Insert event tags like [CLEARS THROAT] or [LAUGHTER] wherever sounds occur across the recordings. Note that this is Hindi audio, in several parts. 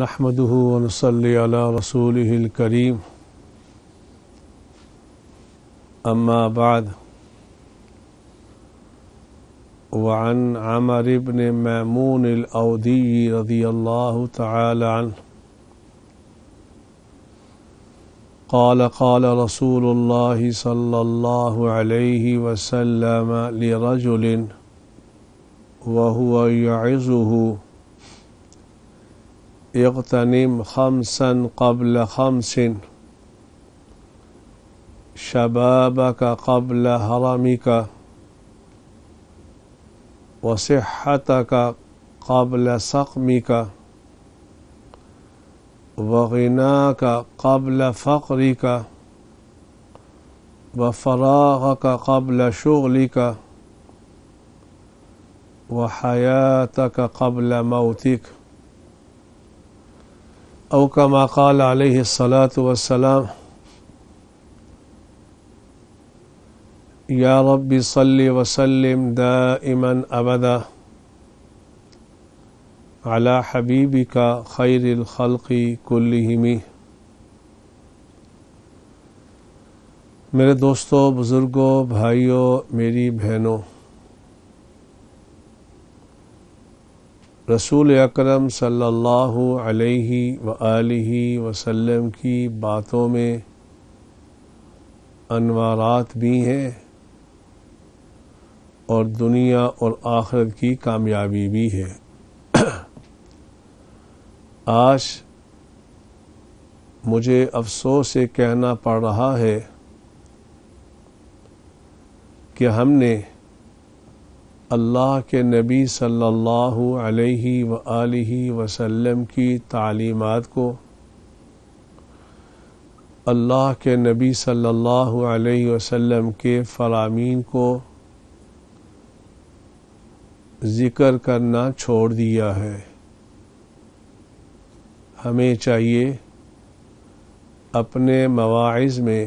نحمده ونصلي على رسوله الكريم أما بعد وعن عمر بن مامون الأودي رضي الله تعالى عنه قال قال رسول الله صلى الله عليه وسلم لرجل وهو يعزه اغتنم خمسا قبل خمس شبابك قبل هرمك وصحتك قبل سقمك وغناك قبل فقرك وفراغك قبل شغلك وحياتك قبل موتك أو كما قال عليه الصلاة والسلام يا رب صل وسلم دائما أبدا على حبيبك خير الخلق كلهم मेरे दोस्तों बुज़ुर्गों भाइयों मेरी बहनों रसूल अकरम सल्लल्लाहु अलैहि अलैहि वसल्लम की बातों में अनवारात भी हैं और दुनिया और आखरत की कामयाबी भी है [CLEARS THROAT] आज मुझे अफसोस से कहना पड़ रहा है कि हमने अल्लाह के नबी सल्लल्लाहु अलैहि व आलिहि वसल्लम की तालीमात को अल्लाह के नबी सल्लल्लाहु अलैहि वसल्लम के फरामीन को ज़िक्र करना छोड़ दिया है हमें चाहिए अपने मवाज़ में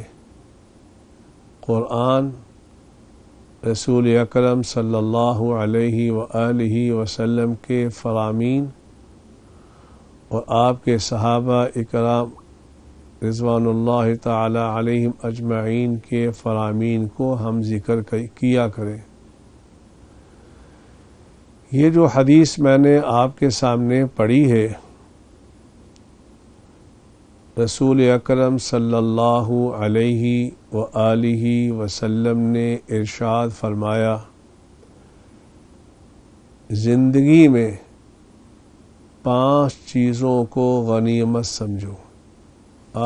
क़ुरान रसूल अकरम सल्लल्लाहु वसम के फ़रामीन और आपके सहाबा इकराम रजवानल अलैहिम अजमाइन के फ़रामीन को हम जिक्र किया करें ये जो हदीस मैंने आपके सामने पढ़ी है रसूल अकरम सल्लल्लाहु अलैहि व आलिहि वसल्लम ने इरशाद फरमाया ज़िंदगी में पांच चीज़ों को गनीमत समझो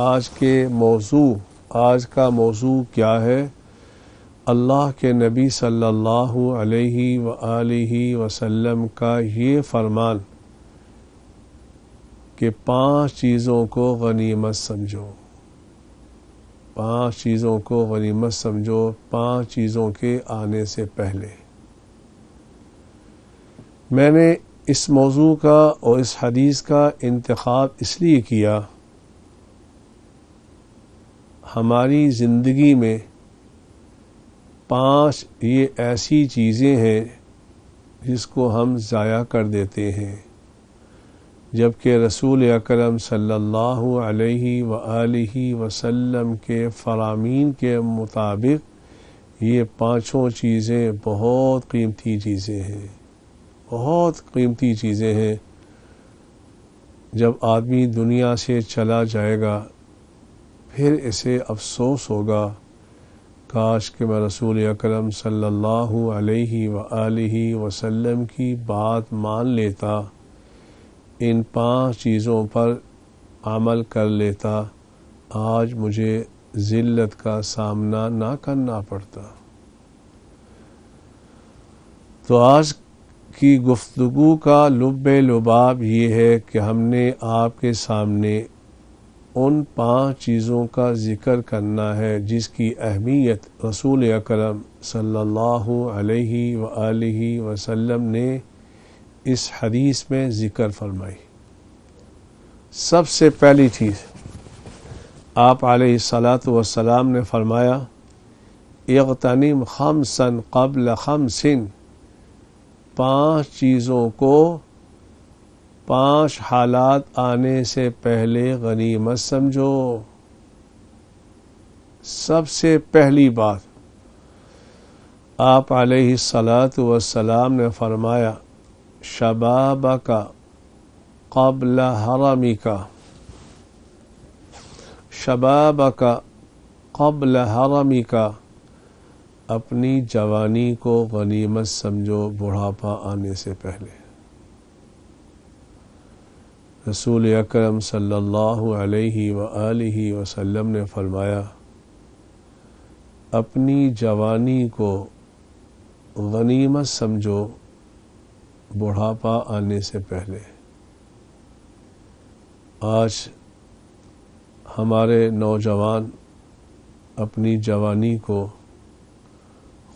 आज के मौजू आज का मौजू क्या है अल्लाह के नबी सल्लल्लाहु अलैहि व आलिहि वसल्लम का ये फरमान कि पांच चीज़ों को गनीमत समझो पांच चीज़ों को गनीमत समझो पांच चीज़ों के आने से पहले मैंने इस मौजू का और इस हदीस का इंतखब इसलिए किया हमारी ज़िंदगी में पांच ये ऐसी चीज़ें हैं जिसको हम ज़ाया कर देते हैं जबकि रसूल अकरम सल्लल्लाहु अलैहि व वसल्लम के फरामीन के मुताबिक ये पांचों चीज़ें बहुत कीमती चीज़ें हैं बहुत कीमती चीज़ें हैं जब आदमी दुनिया से चला जाएगा फिर इसे अफसोस होगा काश के मैं रसूल अकरम सल्लल्लाहु अलैहि व वसल्लम की बात मान लेता इन पांच चीज़ों पर अमल कर लेता आज मुझे ज़िल्लत का सामना ना करना पड़ता तो आज की गुफ्तु का लुब लुबाब ये है कि हमने आपके सामने उन पांच चीज़ों का ज़िक्र करना है जिसकी अहमियत रसूल अकरम सल्लल्लाहु अलैहि वसल्लम ने इस हदीस में ज़िक्र फरमाई सबसे पहली चीज़ आप सलात वसलाम ने फरमाया यगतनीम खम सन कबल खम सिन पाँच चीज़ों को पांच हालात आने से पहले गनीमत समझो सबसे पहली बात आप सलात वसलाम ने फरमाया शबाबक कबल हरमिका शबाबक कबल हरमिका अपनी जवानी को गनीमत समझो बुढ़ापा आने से पहले रसूल अकरम सल्लल्लाहु अलैहि ने फरमाया अपनी जवानी को गनीमत समझो बुढ़ापा आने से पहले आज हमारे नौजवान अपनी जवानी को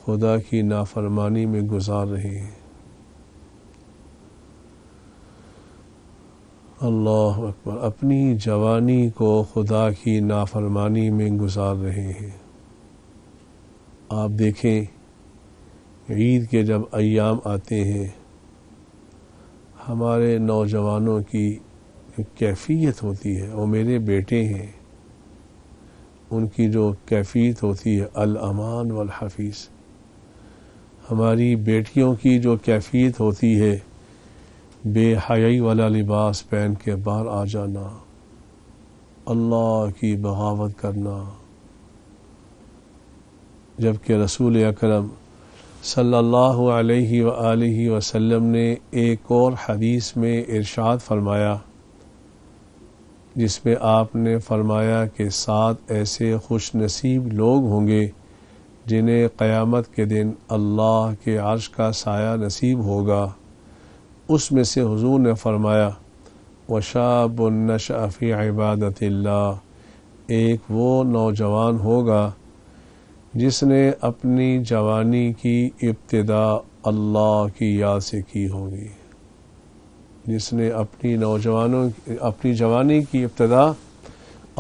खुदा की नाफरमानी में गुजार रहे हैं अल्लाह अकबर अपनी जवानी को खुदा की नाफरमानी में गुजार रहे हैं आप देखें ईद के जब अयाम आते हैं हमारे नौजवानों की कैफियत होती है वो मेरे बेटे हैं उनकी जो कैफियत होती है अलमान वलहफीज़ हमारी बेटियों की जो कैफियत होती है बेहयाई वाला लिबास पहन के बाहर आ जाना अल्लाह की बगावत करना जबकि रसूल अकरम सल्लल्लाहु अलैहि सल्ला वसल्लम ने एक और हदीस में इरशाद फरमाया जिसमें आपने फरमाया कि सात ऐसे खुश नसीब लोग होंगे जिन्हें क़यामत के दिन अल्लाह के अर्श का साया नसीब होगा उसमें से हुजूर ने फरमाया वशाबनशफ़ी इबादत एक वो नौजवान होगा जिसने अपनी जवानी की इब्तदा अल्लाह की याद से की होगी जिसने अपनी नौजवानों अपनी जवानी की इब्तदा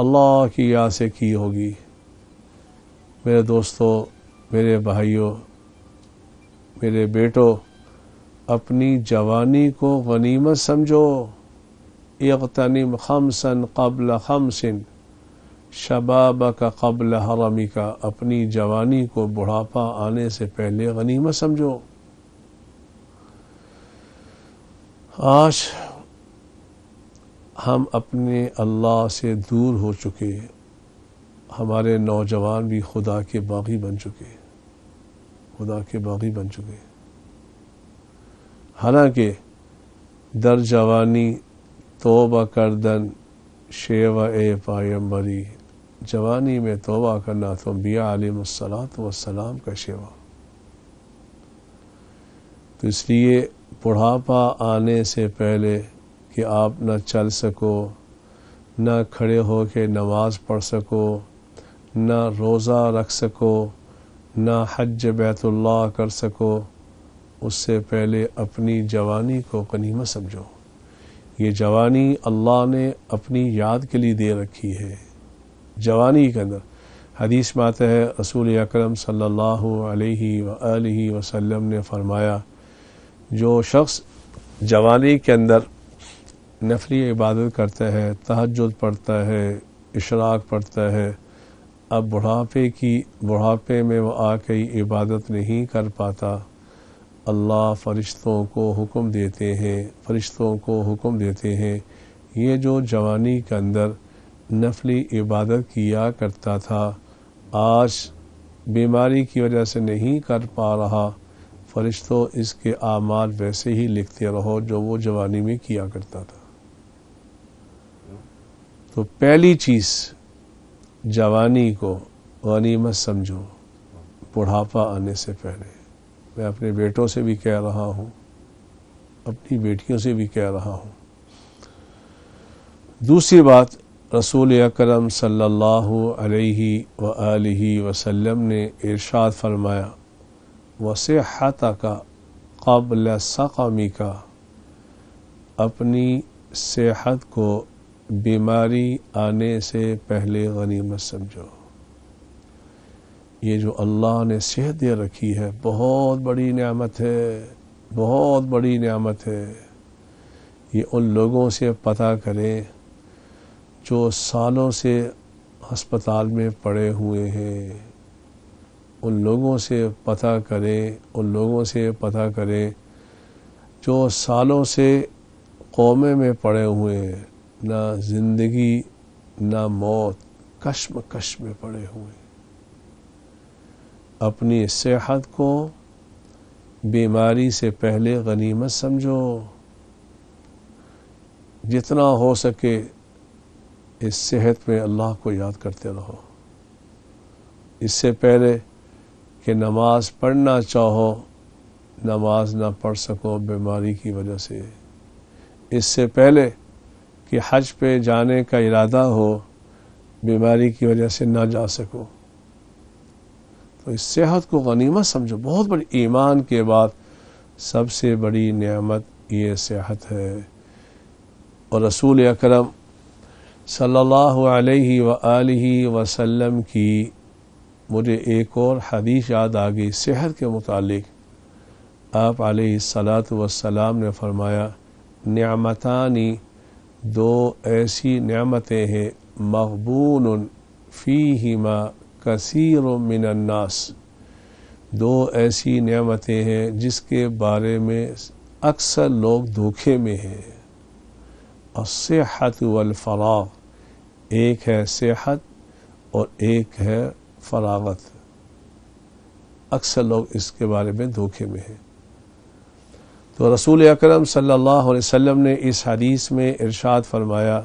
अल्लाह की याद से की होगी मेरे दोस्तों मेरे भाइयों मेरे बेटों अपनी जवानी को गनीमत समझो एक तनिम खमसन कबल खमसन शबाब का कबल हरमी का अपनी जवानी को बुढ़ापा आने से पहले गनीमत समझो आज हम अपने अल्लाह से दूर हो चुके हमारे नौजवान भी खुदा के बागी बन चुके खुदा के बागी बन चुके हालांकि दर जवानी तोबा करदन शेवा ए पायम्बरी जवानी में तोबा करना तो बिया आलिमसलात सलाम का शेवा तो इसलिए बुढ़ापा आने से पहले कि आप न चल सको न खड़े हो के नमाज पढ़ सको न रोज़ा रख सको न हज बैतुल्ला कर सको उससे पहले अपनी जवानी को गनीमत समझो ये जवानी अल्लाह ने अपनी याद के लिए दे रखी है जवानी के अंदर हदीस में आता रसूल अक्रम सल्लल्लाहु वसल्लम ने फरमाया जो शख्स जवानी के अंदर नफली इबादत करता है तहजद पढ़ता है इशराक पढ़ता है अब बुढ़ापे की बुढ़ापे में वह आके इबादत नहीं कर पाता अल्लाह फ़रिश्तों को हुक्म देते हैं फ़रिश्तों को हुक्म देते हैं ये जो जवानी के अंदर नफली इबादत किया करता था आज बीमारी की वजह से नहीं कर पा रहा फरिश्तों इसके आमाल वैसे ही लिखते रहो जो वो जवानी में किया करता था तो पहली चीज़ जवानी को गनीमत समझो बुढ़ापा आने से पहले मैं अपने बेटों से भी कह रहा हूँ अपनी बेटियों से भी कह रहा हूँ दूसरी बात रसूल अकरम सल्लल्लाहु अलैहि व वसल्लम ने इरशाद फरमाया वसेहता का कबल सकामी का अपनी सेहत को बीमारी आने से पहले गनीमत समझो ये जो अल्लाह ने सेहत दे रखी है बहुत बड़ी नियामत है बहुत बड़ी नियामत है ये उन लोगों से पता करें जो सालों से अस्पताल में पड़े हुए हैं उन लोगों से पता करें उन लोगों से पता करें जो सालों से कौमे में पड़े हुए हैं ना ज़िंदगी ना मौत कश्म कश में पड़े हुए अपनी सेहत को बीमारी से पहले गनीमत समझो जितना हो सके इस सेहत पे अल्लाह को याद करते रहो इससे पहले कि नमाज पढ़ना चाहो नमाज ना पढ़ सको बीमारी की वजह से इससे पहले कि हज पे जाने का इरादा हो बीमारी की वजह से ना जा सको तो इस सेहत को गनीमत समझो बहुत बड़ी ईमान के बाद सबसे बड़ी नेमत ये सेहत है और रसूल अकरम सल्लल्लाहु अलैहि व आलिहि वसल्लम की मुझे एक और हदीस याद आ गई सेहत के मुतालिक आप सलात वसलाम ने फरमाया नियामतानी दो ऐसी नियामतें हैं मकबून फ़ी हिमा कसर मिनन्नास दो ऐसी नियामतें हैं जिसके बारे में अक्सर लोग धोखे में हैं और सेहत वलफराग एक है सेहत और एक है फरागत अक्सर लोग इसके बारे में धोखे में हैं तो रसूल अकरम सल्लल्लाहु अलैहि वसल्लम ने इस हदीस में इरशाद फरमाया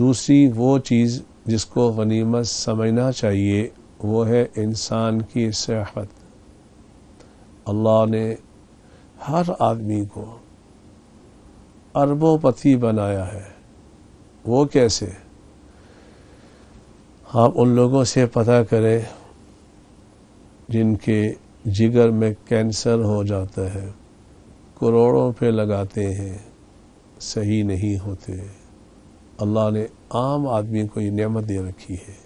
दूसरी वो चीज़ जिसको गनीमत समझना चाहिए वो है इंसान की सेहत अल्लाह ने हर आदमी को अरबोपति बनाया है वो कैसे आप उन लोगों से पता करें जिनके जिगर में कैंसर हो जाता है करोड़ों पे लगाते हैं सही नहीं होते अल्लाह ने आम आदमी को ये नमत दे रखी है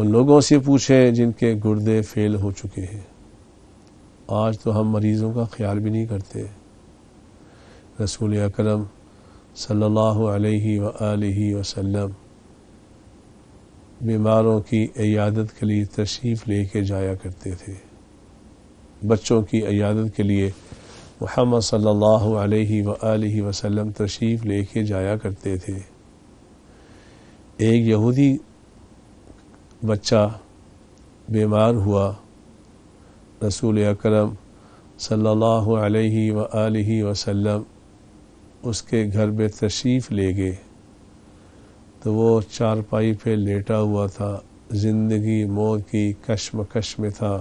उन लोगों से पूछें जिनके गुर्दे फेल हो चुके हैं आज तो हम मरीज़ों का ख्याल भी नहीं करते रसूल अकरम सल्लल्लाहु अलैहि बीमारों की अयादत के लिए तशरीफ़ ले के जाया करते थे बच्चों की अयादत के लिए मोहम्मद सल्ला वसलम तशरीफ़ ले के जाया करते थे एक यहूदी बच्चा बीमार हुआ रसूल अकरम सल्लल्लाहु अलैहि अलैहि उसके घर में तशरीफ़ ले गए तो वो चारपाई पे लेटा हुआ था ज़िंदगी मौत की कश्मकश में था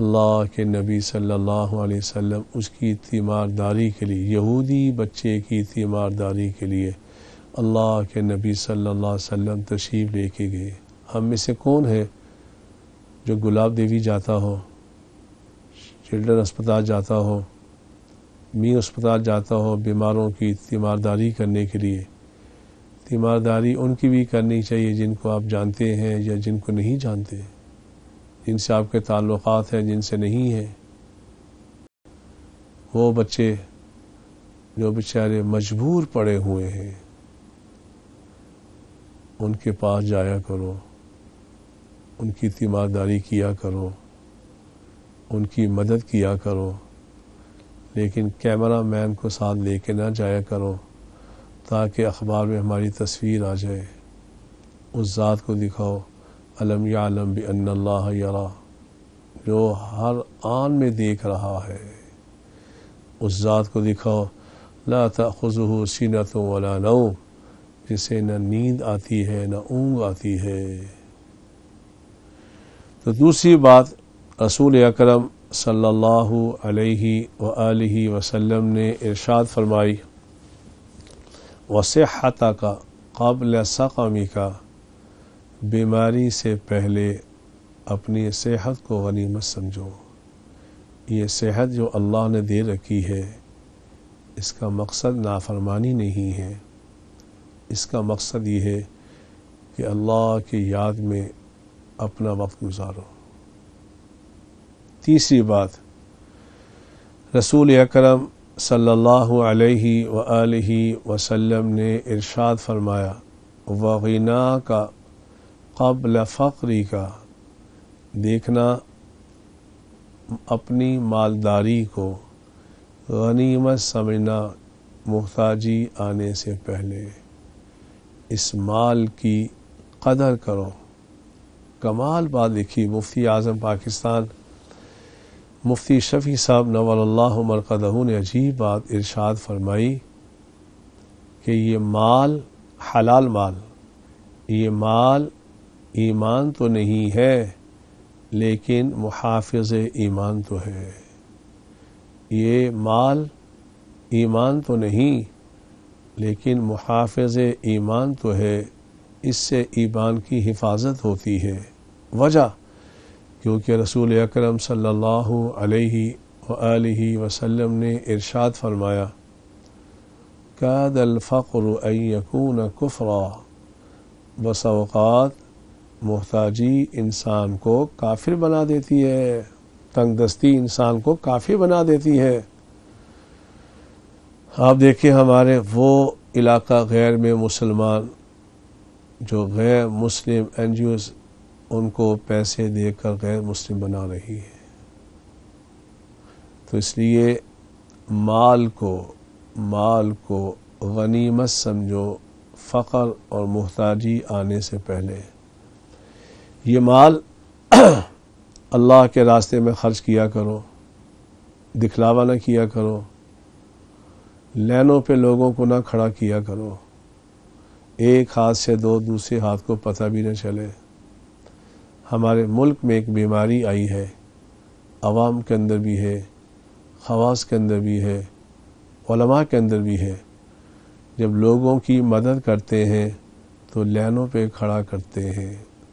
अल्लाह के नबी सल्लल्लाहु अलैहि वसल्लम उसकी तीमारदारी के लिए यहूदी बच्चे की तीमारदारी के लिए अल्लाह के नबी सल्लल्लाहु अलैहि वसल्लम तशरीफ़ लेके गए हम में से कौन है जो गुलाब देवी जाता हो चिल्ड्रन अस्पताल जाता हो मैं अस्पताल जाता हूँ बीमारों की तीमारदारी करने के लिए तीमारदारी उनकी भी करनी चाहिए जिनको आप जानते हैं या जिनको नहीं जानते जिनसे आपके ताल्लुक़ हैं जिनसे नहीं हैं वो बच्चे जो बेचारे मजबूर पड़े हुए हैं उनके पास जाया करो उनकी तीमारदारी किया करो उनकी मदद किया करो लेकिन कैमरा मैन को साथ ले कर ना जाया करो ताकि अखबार में हमारी तस्वीर आ जाए उस ज़ात को दिखाओ अलम या आलम भी अल्लाह यरा जो हर आन में देख रहा है उस ज़ात को दिखाओ ला तखुजह सीनत वला नऊ जिसे न नींद आती है न ऊँग आती है तो दूसरी बात रसूल अकरम सल्लल्लाहु अलैहि व आलिहि वसल्लम ने इरशाद फरमाई वसहता का कबल सकामी का बीमारी से पहले अपनी सेहत को गनीमत समझो ये सेहत जो अल्लाह ने दे रखी है इसका मकसद नाफरमानी नहीं है इसका मकसद ये है कि अल्लाह की याद में अपना वक्त गुजारो तीसरी बात रसूल अकरम सल्लल्लाहु अलैहि अलैहि वसल्लम ने इरशाद फरमाया वगीना का कबल फ़ख्री का देखना अपनी मालदारी को गनीमत समझना मुहताजी आने से पहले इस माल की कदर करो कमाल बात लिखी मुफ्ती आज़म पाकिस्तान मुफ्ती शफ़ी साहब नवल मरकदह ने अजीब बात इर्शाद फरमाई कि ये माल हलाल माल ये माल ईमान तो नहीं है लेकिन मुहाफ़ ईमान तो है ये माल ईमान तो नहीं लेकिन मुहाफ़ ईमान तो है इससे ईमान की हिफाजत होती है वजह क्योंकि रसूल अकरम सल्लल्लाहु अलैहि अलैहि वसल्लम ने इरशाद फरमाया काद अलफ़्र यकून कुफरा बसात मोहताजी इंसान को काफिर बना देती है तंग दस्ती इंसान को काफिर बना देती है आप देखिए हमारे वो इलाका गैर में मुसलमान जो गैर मुस्लिम एन जी ओज़ उनको पैसे देकर गैर मुस्लिम बना रही है तो इसलिए माल को माल को गनीमत समझो फ़ख्र और मोहताजी आने से पहले ये माल [CLEARS THROAT] अल्लाह के रास्ते में ख़र्च किया करो दिखलावा ना किया करो लैनों पे लोगों को ना खड़ा किया करो एक हाथ से दो दूसरे हाथ को पता भी ना चले हमारे मुल्क में एक बीमारी आई है आवाम के अंदर भी है खवास के अंदर भी है ओलमा के अंदर भी है जब लोगों की मदद करते हैं तो लैनों पे खड़ा करते हैं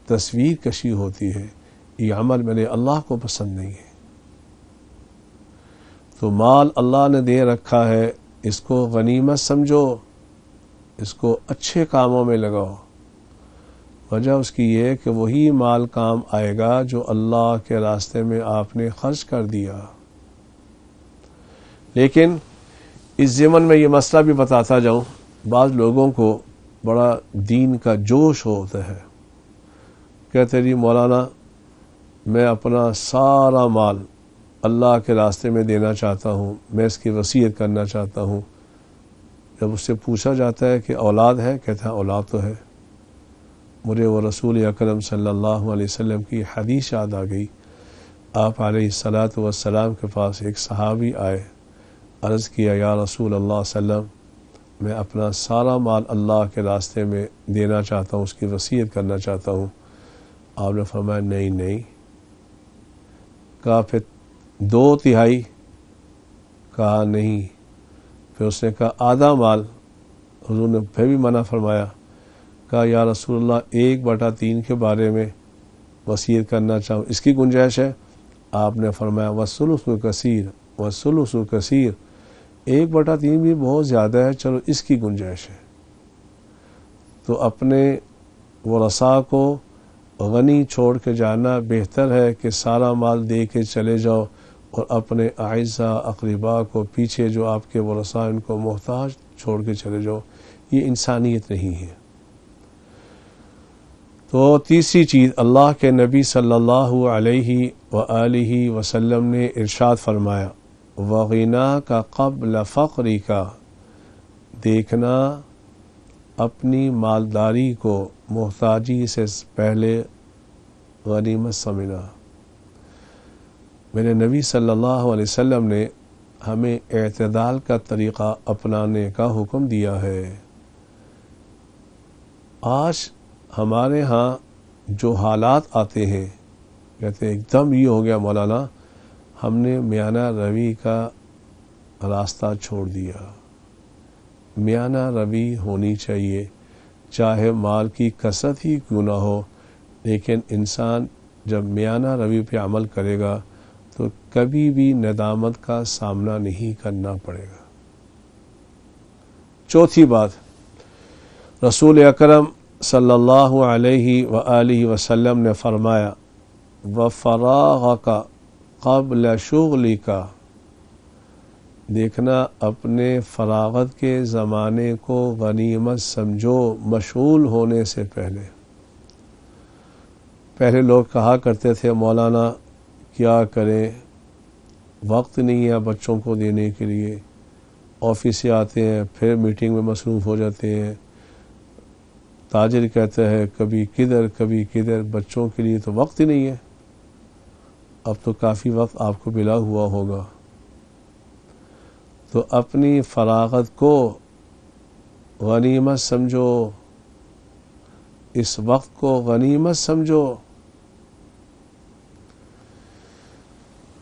तस्वीर कशी होती है ये अमल मेरे अल्लाह को पसंद नहीं है तो माल अल्लाह ने दे रखा है इसको गनीमत समझो इसको अच्छे कामों में लगाओ वजह उसकी ये कि वही माल काम आएगा जो अल्लाह के रास्ते में आपने खर्च कर दिया लेकिन इस ज़मन में ये मसला भी बताता जाऊँ बाज़ लोगों को बड़ा दीन का जोश होता है कहते जी मौलाना मैं अपना सारा माल अल्लाह के रास्ते में देना चाहता हूँ मैं इसकी वसीयत करना चाहता हूँ जब उससे पूछा जाता है कि औलाद है कहता है औलाद तो है मुझे व रसूल अकरम सल्लल्लाहु की हदीस याद आ गई आप सलात वसलाम के पास एक सहावी आए अर्ज़ किया या रसूल अल्लाह वसम मैं अपना सारा माल अल्लाह के रास्ते में देना चाहता हूँ उसकी वसीयत करना चाहता हूँ आपने फरमाया नहीं नहीं कहा फिर दो तिहाई कहा नहीं फिर उसने कहा आधा माल हजूर ने फिर भी मना फरमाया का या रसूलल्लाह एक बटा तीन के बारे में वसीयत करना चाहूँ इसकी गुंजाइश है आपने फरमाया वसुलस कसीर वसुलस कसीर एक बटा तीन भी बहुत ज़्यादा है चलो इसकी गुंजाइश है तो अपने व रसा को गनी छोड़ के जाना बेहतर है कि सारा माल दे के चले जाओ और अपने आयसा अकरबा को पीछे जो आपके वसा उनको मोहताज छोड़ के चले जाओ ये इंसानियत नहीं है तो तीसरी चीज़ अल्लाह के नबी सल्लल्लाहु अलैहि सल्ला वसल्लम ने इरशाद फरमाया वगीना का कबल फ़्री का देखना अपनी मालदारी को मोहताजी से पहले गनीमत समझना मेरे नबी सल्लल्लाहु अलैहि वसल्लम ने हमें अतदाल का तरीक़ा अपनाने का हुक्म दिया है आज हमारे यहाँ जो हालात आते हैं कहते एकदम ये हो गया मौलाना हमने मियाना रवि का रास्ता छोड़ दिया मियाना रवि होनी चाहिए चाहे माल की कसरत ही क्यों ना हो लेकिन इंसान जब मियाना रवि पे अमल करेगा तो कभी भी नदामत का सामना नहीं करना पड़ेगा चौथी बात रसूल अकरम सल्लल्लाहु अलैहि व आलिहि वसल्लम ने फरमाया व फराग का कबल शुगली का देखना अपने फरागत के ज़माने को गनीमत समझो मशगूल होने से पहले पहले लोग कहा करते थे मौलाना क्या करें वक्त नहीं है बच्चों को देने के लिए ऑफिस से आते हैं फिर मीटिंग में मसरूफ़ हो जाते हैं ताजर कहता है कभी किधर कभी किधर बच्चों के लिए तो वक्त ही नहीं है अब तो काफ़ी वक्त आपको मिला हुआ होगा तो अपनी फरागत को गनीमत समझो इस वक्त को गनीमत समझो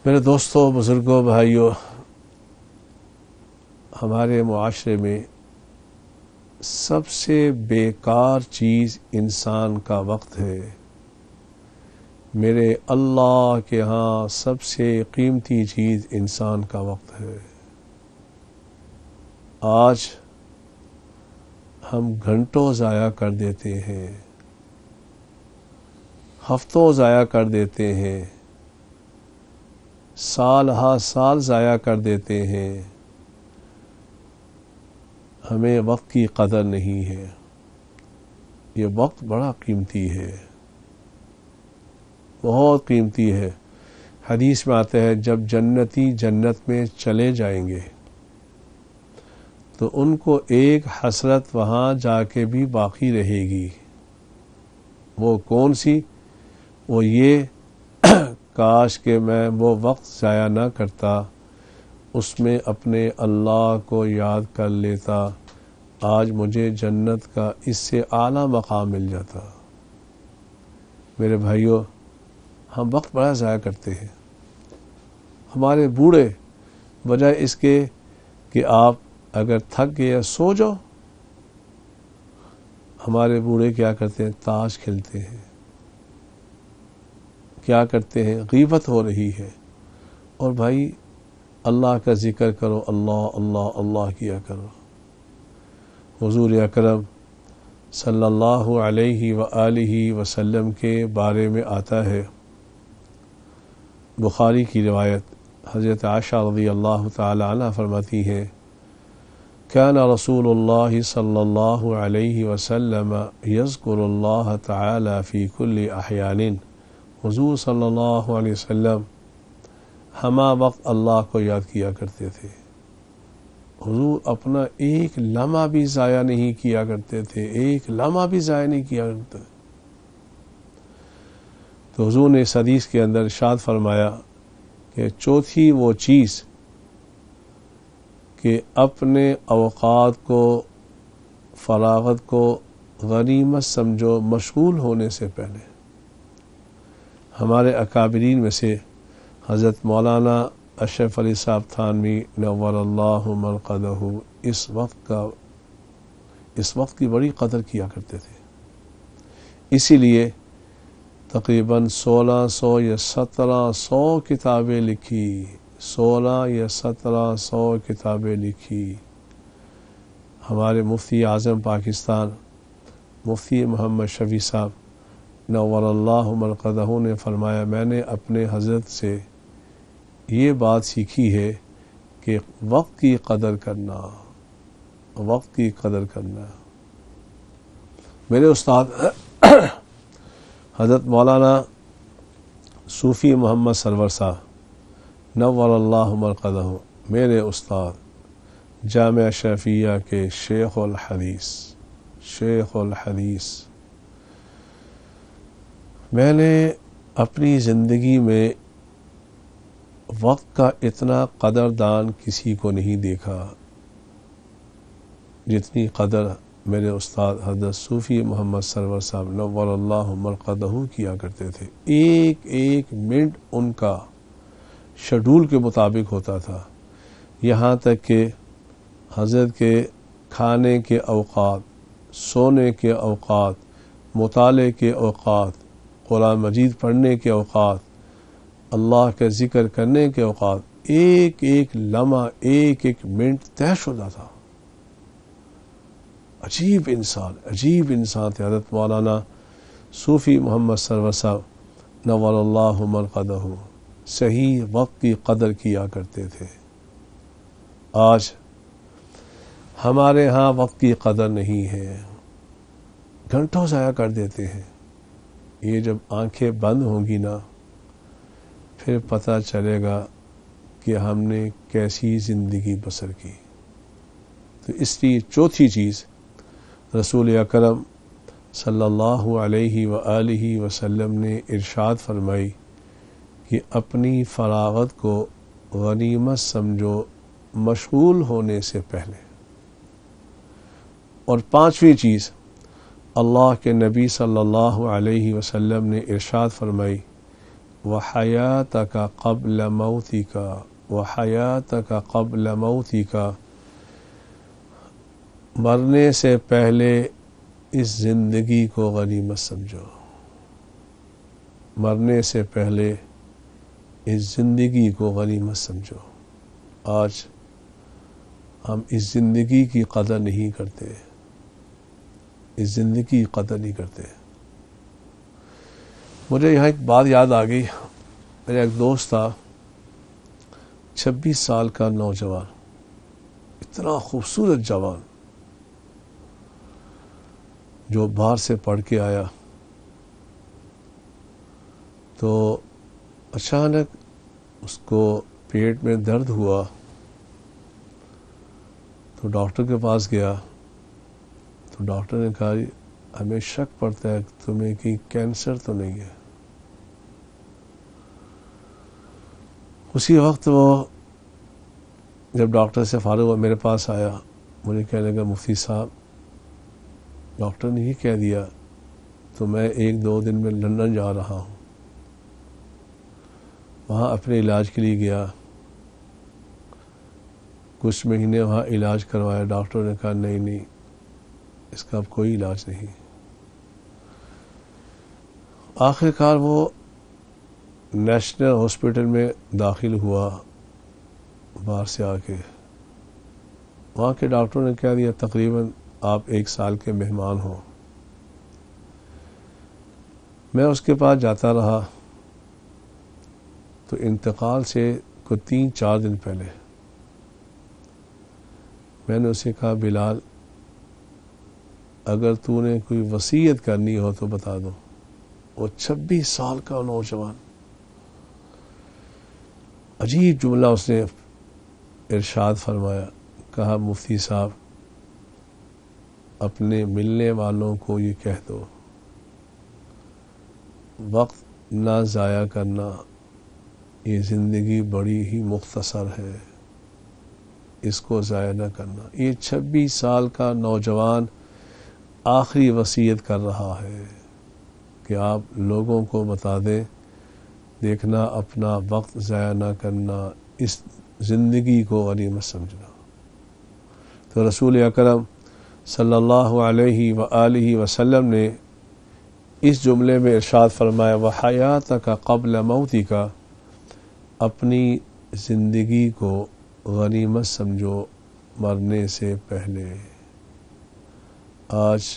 मेरे दोस्तों बुज़ुर्गों भाइयों हमारे माशरे में सबसे बेकार चीज़ इंसान का वक्त है मेरे अल्लाह के यहाँ सबसे कीमती चीज़ इंसान का वक्त है आज हम घंटों ज़ाया कर देते हैं हफ्तों ज़ाया कर देते हैं साल हा साल ज़ाया कर देते हैं हमें वक्त की कदर नहीं है ये वक्त बड़ा कीमती है बहुत कीमती है हदीस में आते हैं जब जन्नती जन्नत में चले जाएंगे तो उनको एक हसरत वहाँ जाके भी बाकी रहेगी वो कौन सी वो ये [CLEARS THROAT] काश के मैं वो वक्त ज़ाया ना करता उसमें अपने अल्लाह को याद कर लेता आज मुझे जन्नत का इससे आला मकाम मिल जाता मेरे भाइयों हम वक्त बड़ा ज़ाया करते हैं हमारे बूढ़े वजह इसके कि आप अगर थक गए या सो जाओ हमारे बूढ़े क्या करते हैं ताश खेलते हैं क्या करते हैं गीबत हो रही है और भाई अल्लाह का ज़िक्र करो अल्लाह अल्लाह अल्लाह किया करो हजूर अक्रम सल्लल्लाहु अलैहि व आलिहि वसल्लम के बारे में आता है बुखारी की रिवायत हज़रत आशा रदी अल्लाह ताली फरमाती है كان رسول الله صلى الله عليه وسلم يذكر الله تعالى في كل أحيان حضور صلى الله عليه وسلم हम वक्त अल्लाह को याद किया करते थे हजूर अपना एक लामा भी ज़ाया नहीं किया करते थे एक लामा भी ज़ाया नहीं किया करते तो हजूर ने सदीस के अंदर शाद फरमाया कि चौथी वो चीज़ कि अपने अवकात को फरागत को गनीमत समझो मशगूल होने से पहले हमारे अकाबरीन में से हज़रत मौलाना अशरफ अली साहब थानवी नवरल्लाकदह इस वक्त का इस वक्त की बड़ी कदर किया करते थे इसीलिए तकरीबन 1600 सो या 1700 किताबें लिखी सोलह या 1700 किताबें लिखी हमारे मुफ्ती आज़म पाकिस्तान मुफ्ती मोहम्मद शफी साहब नवरल्लाकदह ने फरमाया मैंने अपने हजरत से ये बात सीखी है कि वक्त की कदर करना वक्त की कदर करना मेरे उस्ताद हज़रत मौलाना सूफ़ी मोहम्मद सरवर साहब नवल्लामरकद मेरे उस्ताद जाम शफिया के शेख हदीस शेख हदीस मैंने अपनी ज़िंदगी में वक्त का इतना कदरदान किसी को नहीं देखा जितनी कदर मेरे उस्ताद हजरत सूफ़ी मोहम्मद सरवर साहब नवरल्लाकदहू किया करते थे एक एक मिनट उनका शेड्यूल के मुताबिक होता था यहाँ तक कि हजरत के खाने के अवकात सोने के अवकात मुताले के अवकात कुरान मजीद पढ़ने के अवकात अल्लाह का जिक्र करने के अवकात एक एक लम्हा एक एक मिनट शुदा था अजीब इंसान अजीब इंसान थे हजरत मौलाना सूफ़ी मोहम्मद सरवर साहब नवाल्लामरकदह सही वक्त की कदर किया करते थे आज हमारे यहाँ वक्त की कदर नहीं है घंटों ज़ाया कर देते हैं ये जब आंखें बंद होंगी ना फिर पता चलेगा कि हमने कैसी ज़िंदगी बसर की तो इसलिए चौथी चीज़ रसूल अकरम सल्लल्लाहु अलैहि व वसल्लम ने इरशाद फरमाई कि अपनी फरागत को गनीमत समझो मशगूल होने से पहले और पांचवी चीज़ अल्लाह के नबी सल्लल्लाहु अलैहि वसल्लम ने इरशाद फरमाई व हयात का कबल मौती का व हयात का कबल मौती का मरने से पहले इस ज़िंदगी को गनीमत समझो मरने से पहले इस ज़िंदगी को गनीमत समझो आज हम इस ज़िंदगी की कदर नहीं करते इस ज़िंदगी की कदर नहीं करते मुझे यहाँ एक बात याद आ गई मेरा एक दोस्त था छब्बीस साल का नौजवान इतना खूबसूरत जवान जो बाहर से पढ़ के आया तो अचानक उसको पेट में दर्द हुआ तो डॉक्टर के पास गया तो डॉक्टर ने कहा हमें शक पड़ता है तुम्हें कि कैंसर तो नहीं है उसी वक्त वो जब डॉक्टर से फारो हुआ मेरे पास आया मुझे कहने लगा मुफ्ती साहब डॉक्टर ने ही कह दिया तो मैं एक दो दिन में लंदन जा रहा हूँ वहाँ अपने इलाज के लिए गया कुछ महीने वहाँ इलाज करवाया डॉक्टर ने कहा नहीं नहीं इसका अब कोई इलाज नहीं आखिरकार वो नेशनल हॉस्पिटल में दाखिल हुआ बाहर से आके वहाँ के डॉक्टरों ने कह दिया तकरीबन आप एक साल के मेहमान हो मैं उसके पास जाता रहा तो इंतकाल से कुछ तीन चार दिन पहले मैंने उसे कहा बिलाल अगर तूने कोई वसीयत करनी हो तो बता दो वो छब्बीस साल का नौजवान अजीब जुमला उसने इरशाद फरमाया कहा मुफ्ती साहब अपने मिलने वालों को ये कह दो वक्त ना ज़ाया करना ये ज़िंदगी बड़ी ही मुख्तसर है इसको ज़ाया ना करना ये छब्बीस साल का नौजवान आखिरी वसीयत कर रहा है कि आप लोगों को बता दें देखना अपना वक्त ज़ाया ना करना इस ज़िंदगी को गनीमत समझना तो रसूल अकरम सल्लल्लाहु अलैहि व आलिहि वसल्लम ने इस जुमले में इरशाद फरमाया व हयात का कबल मौती का अपनी ज़िंदगी को गनीमत समझो मरने से पहले आज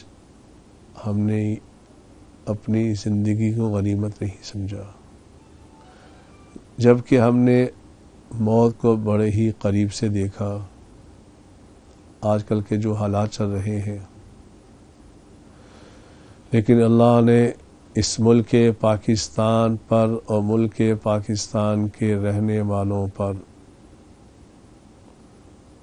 हमने अपनी ज़िंदगी को गनीमत नहीं समझा जबकि हमने मौत को बड़े ही करीब से देखा आजकल के जो हालात चल रहे हैं लेकिन अल्लाह ने इस मुल्क पाकिस्तान पर और मुल्क पाकिस्तान के रहने वालों पर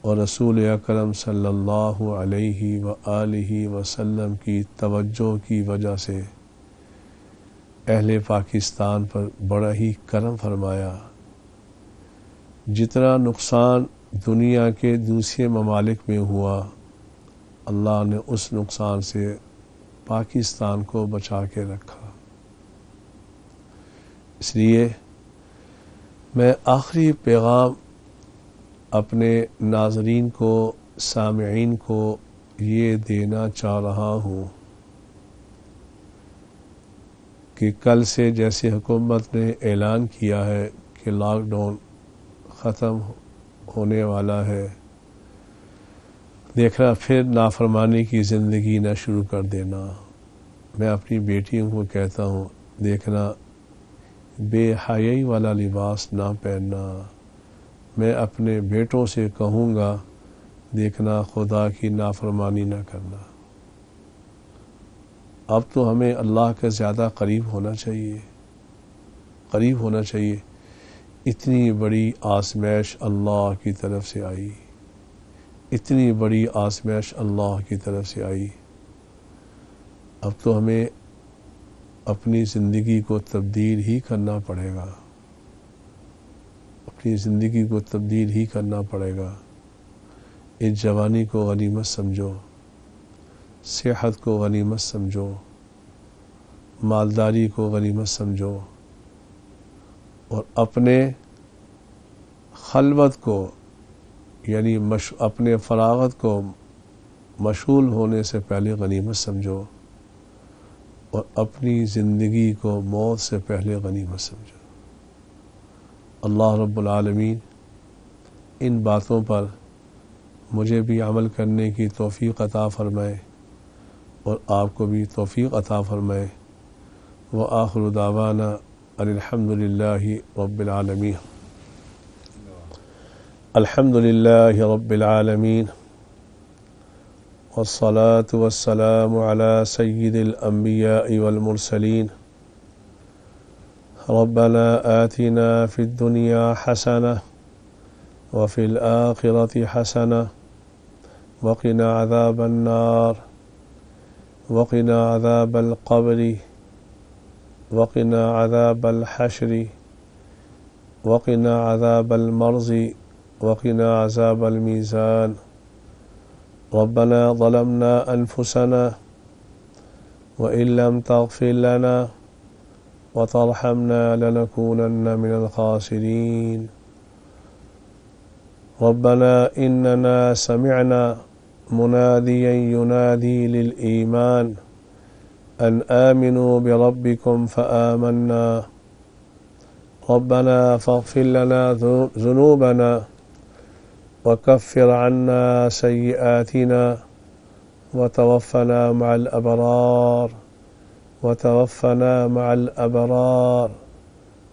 और रसूल अकरम सल्लल्लाहु अलैहि वसल्लम की तवज्जो की वजह से अहल पाकिस्तान पर बड़ा ही करम फरमाया जितना नुकसान दुनिया के दूसरे ममालिक में हुआ अल्लाह ने उस नुकसान से पाकिस्तान को बचा के रखा इसलिए मैं आखिरी पैगाम अपने नाजरीन को सामीन को ये देना चाह रहा हूँ कि कल से जैसे हुकूमत ने ऐलान किया है कि लॉकडाउन ख़त्म होने वाला है देखना फिर नाफरमानी की ज़िंदगी ना शुरू कर देना मैं अपनी बेटियों को कहता हूँ देखना बेहयाई वाला लिबास ना पहनना मैं अपने बेटों से कहूँगा देखना खुदा की नाफरमानी ना करना अब तो हमें अल्लाह के ज़्यादा करीब होना चाहिए करीब होना चाहिए इतनी बड़ी आसमैश अल्लाह की तरफ से आई इतनी बड़ी आसमैश अल्लाह की तरफ से आई अब तो हमें अपनी ज़िंदगी को तब्दील ही करना पड़ेगा अपनी ज़िंदगी को तब्दील ही करना पड़ेगा इस जवानी को गनीमत समझो सेहत को गनीमत समझो मालदारी को गनीमत समझो और अपने खलवत को यानी अपने फरागत को मशहूल होने से पहले गनीमत समझो और अपनी ज़िंदगी को मौत से पहले गनीमत समझो अल्लाह रब्बुल इन बातों पर मुझे भी अमल करने की तोफ़ी अता फ़रमाए اور آپ کو بھی توفیق عطا فرمائے وآخر دعوانا لله رب العالمين الحمد لله رب العالمين والصلاة والسلام على سيد الأنبياء والمرسلين ربنا آتنا في الدنيا حسنة وفي الآخرة حسنة وقنا عذاب النار وقنا عذاب القبر وقنا عذاب الحشر وقنا عذاب المرض وقنا عذاب الميزان ربنا ظلمنا أنفسنا وإن لم تغفر لنا وترحمنا لنكونن من الخاسرين ربنا إننا سمعنا مناديا ينادي للإيمان أن آمنوا بربكم فآمنا ربنا فاغفر لنا ذنوبنا وكفر عنا سيئاتنا وتوفنا مع الأبرار وتوفنا مع الأبرار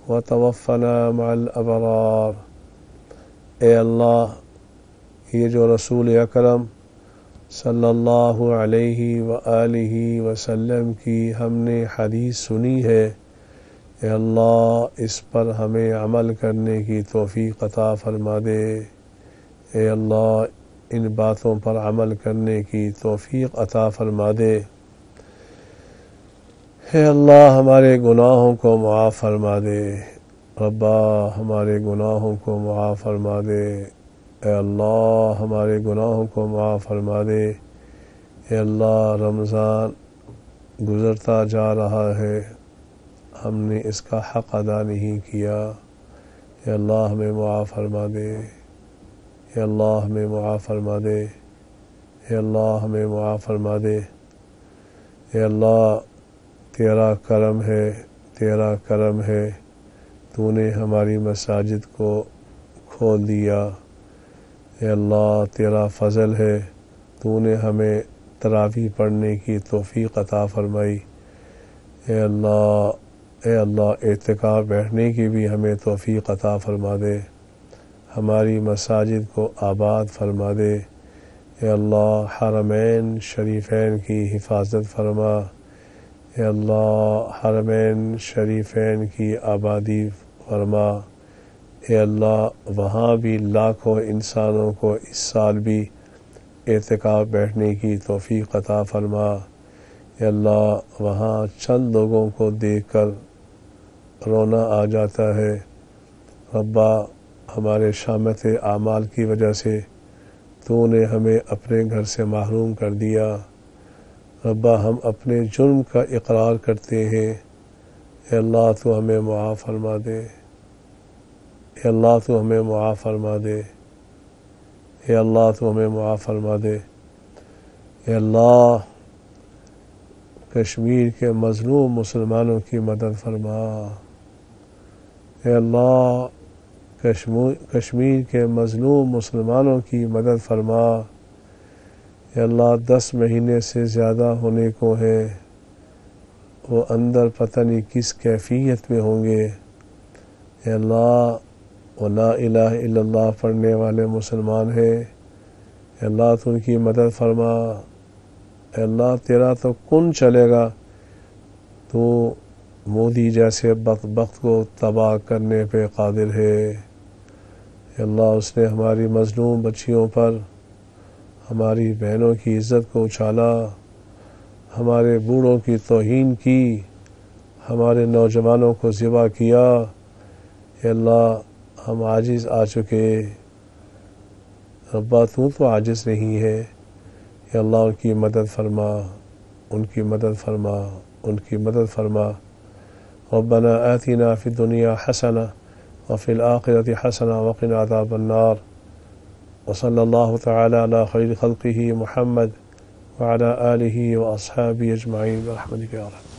وتوفنا مع الأبرار اي الله يجو رسول رسول كرم सल्लल्लाहु अलैहि व आलिहि वसल्लम की हमने हदीस सुनी है अल्लाह इस पर हमें अमल करने की तोफ़ी अता फरमा दे अल्लाह इन बातों पर अमल करने की तोफ़ी अता फरमा दे अल्लाह हमारे गुनाहों को मुआफ़ फरमा दे रब्बा हमारे गुनाहों को मुआफ़ फरमा दे अल्लाह हमारे गुनाहों को माफ़ फरमा दे अल्लाह रमज़ान गुज़रता जा रहा है हमने इसका हक अदा नहीं किया अल्लाह हमें माफ़ फरमा दे अल्लाह हमें माफ़ फरमा दे अल्लाह हमें माफ़ फरमा दे अल्लाह तेरा करम है तेरा करम है तूने हमारी मसाजिद को खोल दिया अल्लाह तेरा फजल है तूने हमें तरावी पढ़ने की तोफ़ी अता फरमाई ए अल्लाह ए अल्लाह एतका बैठने की भी हमें तोफ़ी अता फरमा दे हमारी मसाजिद को आबाद फरमा दे ए अल्लाह हरमैन शरीफ़ैन की हिफाजत फरमा ए अल्लाह हरमैन शरीफ़ैन की आबादी फरमा अल्लाह वहाँ भी लाखों इंसानों को इस साल भी एहतिकाब बैठने की तोफ़ी अता फरमा अल्लाह वहाँ चंद लोगों को देख कर रोना आ जाता है रब्बा हमारे शामत आमाल की वजह से तो ने हमें अपने घर से महरूम कर दिया रब्बा हम अपने जुर्म का इकरार करते हैं अल्लाह तो हमें मुआफ़ फरमा दे अल्लाह तो हमें मुआ फरमा दे हे अल्लाह तो हमें मुआ फरमा दे अल्लाह कश्मीर के मजलूम मुसलमानों की मदद फरमा अल्लाह कश्मीर के मजलूम मुसलमानों की मदद फरमा अल्लाह दस महीने से ज़्यादा होने को है वो अंदर पता नहीं किस कैफियत में होंगे अल्लाह और ला इला पढ़ने वाले मुसलमान हैं अल्लाह तो उनकी मदद फरमा अल्लाह तेरा तो कौन चलेगा तो मोदी जैसे वक्त वक्त को तबाह करने पे कादिर है अल्लाह उसने हमारी मजलूम बच्चियों पर हमारी बहनों की इज़्ज़त को उछाला हमारे बूढ़ों की तोहन की हमारे नौजवानों को ज़िबा किया अल्लाह हम आजिज़ आ चुके रब्बा तू तो आजिज़ नहीं है या अल्लाह उनकी मदद फरमा उनकी मदद फरमा उनकी मदद फरमा रबना आतना फ़िर दुनिया وقنا عذاب النار وصلى الله تعالى على خير خلقه खलक़ी महमद آله وأصحابه أجمعين برحمتك يا رب